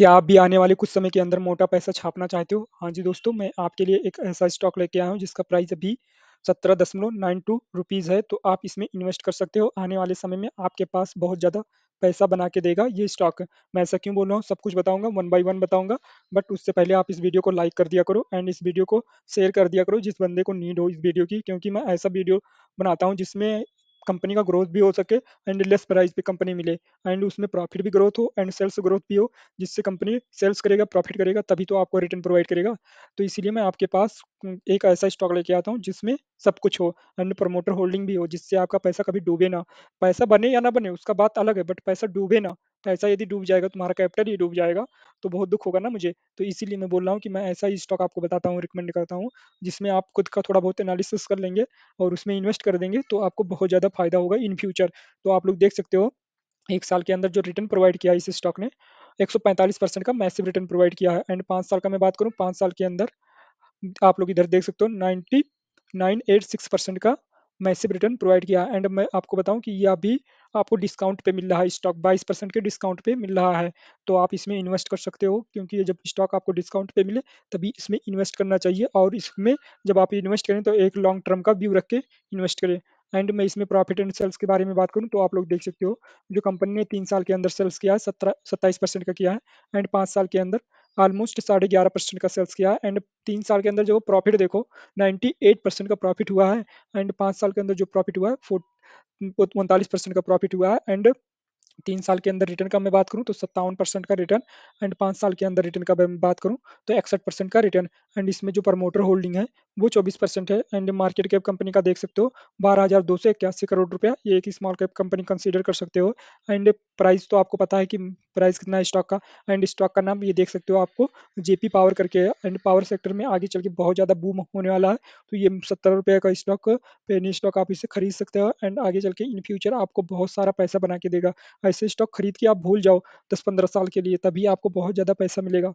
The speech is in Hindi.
क्या आप भी आने वाले कुछ समय के अंदर मोटा पैसा छापना चाहते हो हाँ जी दोस्तों मैं आपके लिए एक ऐसा स्टॉक लेके आया हूँ जिसका प्राइस अभी सत्रह दशमलव नाइन टू रुपीज़ है तो आप इसमें इन्वेस्ट कर सकते हो आने वाले समय में आपके पास बहुत ज़्यादा पैसा बना के देगा ये स्टॉक मैं ऐसा क्यों बोल रहा हूँ सब कुछ बताऊंगा वन बाई वन बताऊंगा बट उससे पहले आप इस वीडियो को लाइक कर दिया करो एंड इस वीडियो को शेयर कर दिया करो जिस बंदे को नीड हो इस वीडियो की क्योंकि मैं ऐसा वीडियो बनाता हूँ जिसमें कंपनी का ग्रोथ भी हो सके एंड लेस प्राइस पे कंपनी मिले एंड उसमें प्रॉफिट भी ग्रोथ हो एंड सेल्स ग्रोथ भी हो जिससे कंपनी सेल्स करेगा प्रॉफिट करेगा तभी तो आपको रिटर्न प्रोवाइड करेगा तो इसीलिए मैं आपके पास हम्म, एक ऐसा स्टॉक लेके आता हूँ जिसमें सब कुछ हो एंड प्रमोटर होल्डिंग भी हो जिससे आपका पैसा कभी डूबे ना पैसा बने या ना बने उसका बात अलग है बट पैसा डूबे ना तो ऐसा यदि डूब जाएगा तुम्हारा कैपिटल ही डूब जाएगा तो बहुत दुख होगा ना मुझे तो इसीलिए मैं बोल रहा हूँ कि मैं ऐसा ही स्टॉक आपको बताता हूँ रिकमेंड करता हूँ जिसमें आप खुद का थोड़ा बहुत एनालिसिस कर लेंगे और उसमें इन्वेस्ट कर देंगे तो आपको बहुत ज़्यादा फायदा होगा इन फ्यूचर तो आप लोग देख सकते हो एक साल के अंदर जो रिटर्न प्रोवाइड किया इस स्टॉक ने एक परसेंट का मैसिव रिटर्न प्रोवाइड किया है एंड पाँच साल का मैं बात करूँ पाँच साल के अंदर आप लोग इधर देख सकते हो ninety nine eight six percent का मैसिव रिटर्न प्रोवाइड किया एंड मैं आपको बताऊं कि यह भी आपको डिस्काउंट पे मिल रहा है स्टॉक बाईस परसेंट के डिस्काउंट पे मिल रहा है तो आप इसमें इन्वेस्ट कर सकते हो क्योंकि जब स्टॉक आपको डिस्काउंट पे मिले तभी इसमें इन्वेस्ट करना चाहिए और इसमें जब आप इन्वेस्ट करें तो एक लॉन्ग टर्म का व्यू रख के इन्वेस्ट करें एंड मैं इसमें प्रॉफिट एंड सेल्स के बारे में बात करूँ तो आप लोग देख सकते हो जो कंपनी ने तीन साल के अंदर सेल्स किया है सत्रह सत्ताईस परसेंट का किया है एंड पाँच साल के अंदर ऑलमोस्ट साढ़े ग्यारह परसेंट का सेल्स किया है एंड तीन साल के अंदर जो प्रॉफिट देखो नाइन्टी एट परसेंट का प्रॉफिट हुआ है एंड पाँच साल के अंदर जो प्रॉफिट हुआ है उनतालीस परसेंट का प्रॉफिट हुआ है एंड तीन साल के अंदर रिटर्न का मैं बात करूं तो सत्तावन परसेंट का रिटर्न एंड पाँच साल के अंदर रिटर्न का मैं बात करूं तो इकसठ परसेंट का रिटर्न एंड इसमें जो प्रमोटर होल्डिंग है वो चौबीस परसेंट है एंड मार्केट कैप कंपनी का देख सकते हो बारह हज़ार दो सौ इक्यासी करोड़ रुपया ये एक स्मॉल कैप कंपनी कंसीडर कर सकते हो एंड प्राइस तो आपको पता है कि प्राइस कितना है स्टॉक का एंड स्टॉक का नाम ये देख सकते हो आपको जेपी पावर करके एंड पावर सेक्टर में आगे चल के बहुत ज़्यादा बूम होने वाला है तो ये सत्तर रुपये का स्टॉक पेनी स्टॉक आप इसे खरीद सकते हो एंड आगे चल के इन फ्यूचर आपको बहुत सारा पैसा बना के देगा ऐसे स्टॉक खरीद के आप भूल जाओ दस पंद्रह साल के लिए तभी आपको बहुत ज़्यादा पैसा मिलेगा